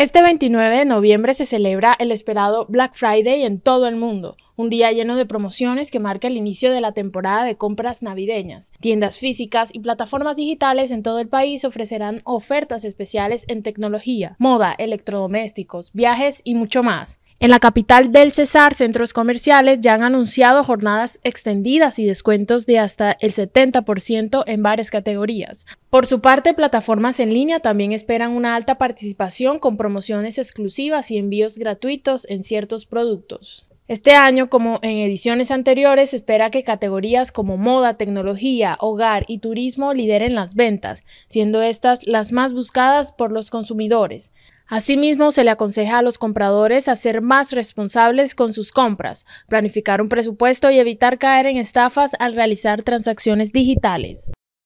Este 29 de noviembre se celebra el esperado Black Friday en todo el mundo, un día lleno de promociones que marca el inicio de la temporada de compras navideñas. Tiendas físicas y plataformas digitales en todo el país ofrecerán ofertas especiales en tecnología, moda, electrodomésticos, viajes y mucho más. En la capital del Cesar, centros comerciales ya han anunciado jornadas extendidas y descuentos de hasta el 70% en varias categorías. Por su parte, plataformas en línea también esperan una alta participación con promociones exclusivas y envíos gratuitos en ciertos productos. Este año, como en ediciones anteriores, se espera que categorías como moda, tecnología, hogar y turismo lideren las ventas, siendo estas las más buscadas por los consumidores. Asimismo, se le aconseja a los compradores a ser más responsables con sus compras, planificar un presupuesto y evitar caer en estafas al realizar transacciones digitales.